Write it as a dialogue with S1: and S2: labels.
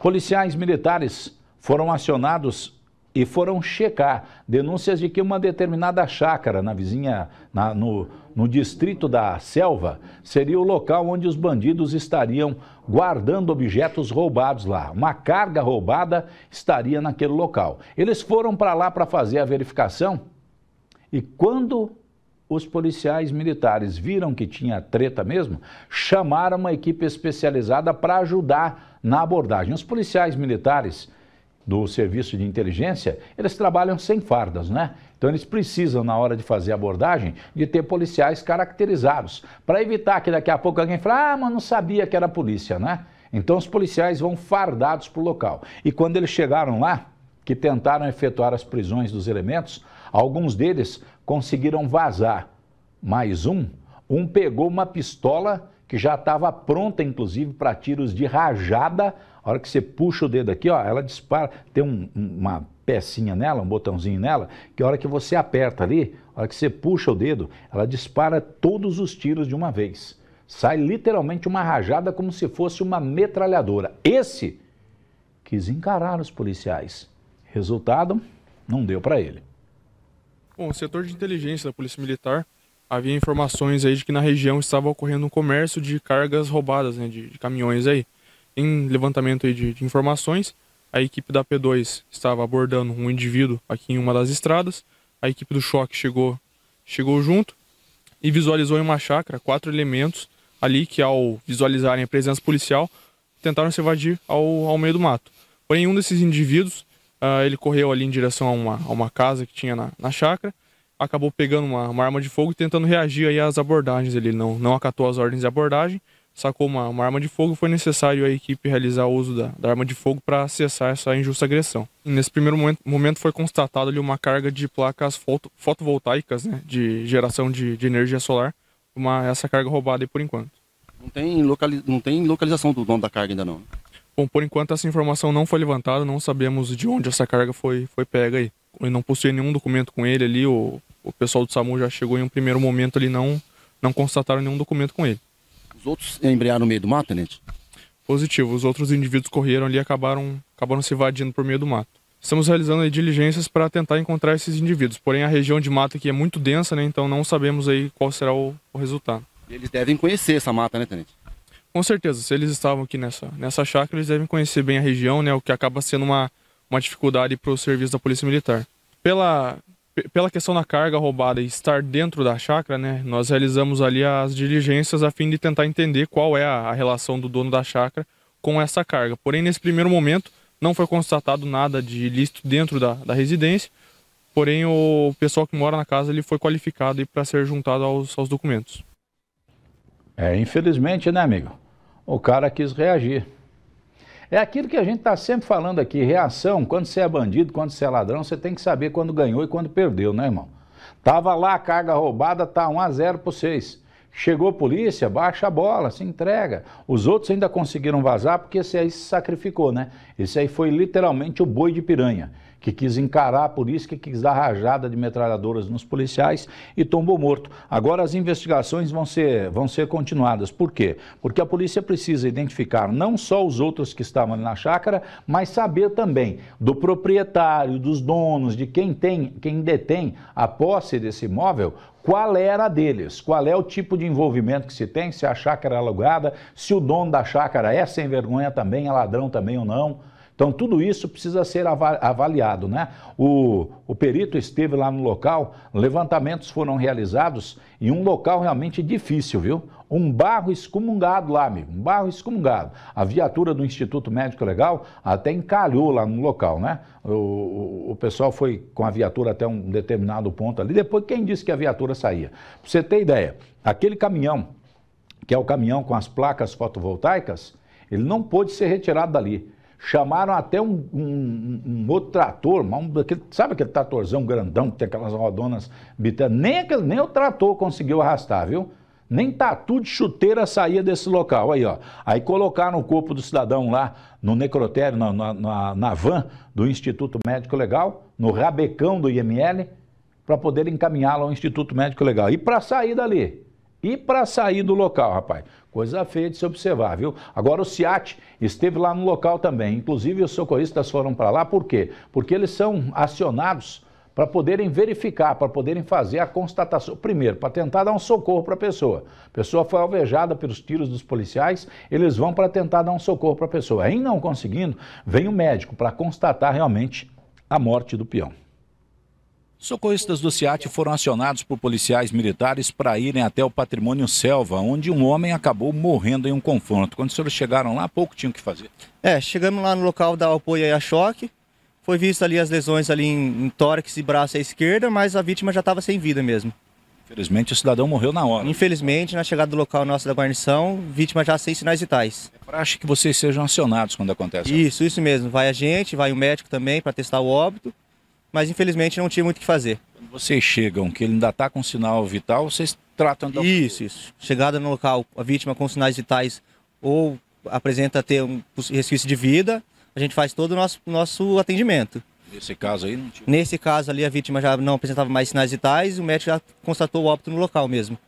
S1: Policiais militares foram acionados e foram checar denúncias de que uma determinada chácara na vizinha, na, no, no distrito da Selva, seria o local onde os bandidos estariam guardando objetos roubados lá. Uma carga roubada estaria naquele local. Eles foram para lá para fazer a verificação e quando os policiais militares viram que tinha treta mesmo, chamaram uma equipe especializada para ajudar na abordagem. Os policiais militares do serviço de inteligência, eles trabalham sem fardas, né? Então eles precisam, na hora de fazer abordagem, de ter policiais caracterizados, para evitar que daqui a pouco alguém fale, ah, mas não sabia que era polícia, né? Então os policiais vão fardados para o local. E quando eles chegaram lá, que tentaram efetuar as prisões dos elementos, alguns deles conseguiram vazar. Mais um, um pegou uma pistola que já estava pronta, inclusive, para tiros de rajada. A hora que você puxa o dedo aqui, ó, ela dispara, tem um, uma pecinha nela, um botãozinho nela, que a hora que você aperta ali, a hora que você puxa o dedo, ela dispara todos os tiros de uma vez. Sai literalmente uma rajada como se fosse uma metralhadora. Esse quis encarar os policiais. Resultado, não deu para ele.
S2: Bom, o setor de inteligência da Polícia Militar havia informações aí de que na região estava ocorrendo um comércio de cargas roubadas, né, de, de caminhões aí. Em levantamento aí de, de informações, a equipe da P2 estava abordando um indivíduo aqui em uma das estradas. A equipe do choque chegou, chegou junto e visualizou em uma chácara quatro elementos ali que, ao visualizarem a presença policial, tentaram se evadir ao, ao meio do mato. Porém, um desses indivíduos Uh, ele correu ali em direção a uma, a uma casa que tinha na, na chácara, acabou pegando uma, uma, arma de fogo e tentando reagir aí às abordagens. Ele não, não acatou as ordens de abordagem, sacou uma, uma arma de fogo e foi necessário a equipe realizar o uso da, da arma de fogo para cessar essa injusta agressão. E nesse primeiro momento, momento, foi constatado ali uma carga de placas foto, fotovoltaicas né, de geração de, de energia solar, uma, essa carga roubada aí por enquanto. Não tem, locali não tem localização do dono da carga ainda não. Né? Bom, por enquanto essa informação não foi levantada, não sabemos de onde essa carga foi, foi pega aí. Ele não possui nenhum documento com ele ali, o, o pessoal do SAMU já chegou em um primeiro momento ali, não, não constataram nenhum documento com ele. Os outros embrearam no meio do mato, Tenente? Positivo, os outros indivíduos correram ali e acabaram, acabaram se evadindo por meio do mato. Estamos realizando aí, diligências para tentar encontrar esses indivíduos, porém a região de mata aqui é muito densa, né, então não sabemos aí qual será o, o resultado. Eles devem conhecer essa mata, né, Tenente? Com certeza, se eles estavam aqui nessa, nessa chácara, eles devem conhecer bem a região, né? O que acaba sendo uma, uma dificuldade para o serviço da Polícia Militar. Pela, pela questão da carga roubada e estar dentro da chácara, né? Nós realizamos ali as diligências a fim de tentar entender qual é a, a relação do dono da chácara com essa carga. Porém, nesse primeiro momento, não foi constatado nada de ilícito dentro da, da residência, porém o pessoal que mora na casa ele foi qualificado para ser juntado aos, aos documentos.
S1: É, infelizmente, né, amigo? o cara quis reagir. É aquilo que a gente está sempre falando aqui, reação, quando você é bandido, quando você é ladrão, você tem que saber quando ganhou e quando perdeu, né, irmão? Tava lá a carga roubada, tá 1 a 0 para 6. Chegou a polícia, baixa a bola, se entrega. Os outros ainda conseguiram vazar porque esse aí se sacrificou, né? Esse aí foi literalmente o boi de piranha que quis encarar a polícia, que quis dar rajada de metralhadoras nos policiais e tombou morto. Agora as investigações vão ser, vão ser continuadas. Por quê? Porque a polícia precisa identificar não só os outros que estavam ali na chácara, mas saber também do proprietário, dos donos, de quem tem, quem detém a posse desse imóvel, qual era a deles, qual é o tipo de envolvimento que se tem, se a chácara é alugada, se o dono da chácara é sem vergonha também, é ladrão também ou não. Então, tudo isso precisa ser avaliado. Né? O, o perito esteve lá no local, levantamentos foram realizados em um local realmente difícil, viu? Um barro excomungado lá, amigo, um barro excomungado. A viatura do Instituto Médico Legal até encalhou lá no local, né? O, o, o pessoal foi com a viatura até um determinado ponto ali. Depois, quem disse que a viatura saía? Pra você ter ideia, aquele caminhão, que é o caminhão com as placas fotovoltaicas, ele não pôde ser retirado dali Chamaram até um, um, um outro trator, um, sabe aquele tratorzão grandão que tem aquelas rodonas bitanas? Nem, aquele, nem o trator conseguiu arrastar, viu? Nem tatu de chuteira saía desse local. Aí, ó. Aí colocaram o corpo do cidadão lá no necrotério, na, na, na, na van do Instituto Médico Legal, no rabecão do IML, para poder encaminhá-lo ao Instituto Médico Legal. E para sair dali? E para sair do local, rapaz? Coisa feia de se observar, viu? Agora o SIAT esteve lá no local também. Inclusive os socorristas foram para lá, por quê? Porque eles são acionados para poderem verificar, para poderem fazer a constatação. Primeiro, para tentar dar um socorro para a pessoa. A pessoa foi alvejada pelos tiros dos policiais, eles vão para tentar dar um socorro para a pessoa. Aí não conseguindo, vem o médico para constatar realmente a morte do peão. Socorristas do SEAT foram acionados por policiais militares para irem até o patrimônio Selva, onde um homem acabou morrendo em um confronto. Quando os senhores chegaram lá, pouco tinham que fazer. É, chegamos lá
S2: no local da apoio a choque. Foi visto ali as lesões ali em, em tórax e braço à esquerda, mas a vítima já estava sem vida mesmo. Infelizmente, o cidadão morreu na hora. Infelizmente, na chegada do local nosso da guarnição, vítima já sem sinais vitais. É
S1: praxe que vocês sejam acionados quando acontece. Isso, isso mesmo. Vai a gente, vai o médico também para testar o óbito mas infelizmente não tinha muito o que fazer. Quando vocês chegam, que ele ainda está com sinal vital, vocês tratam da... Isso, isso. Chegada no local, a vítima com sinais vitais ou apresenta ter um resquício de vida,
S2: a gente faz todo o nosso, nosso atendimento.
S1: Nesse caso aí não
S2: tinha? Nesse caso ali a vítima já não apresentava mais sinais vitais, o médico já constatou o óbito no local mesmo.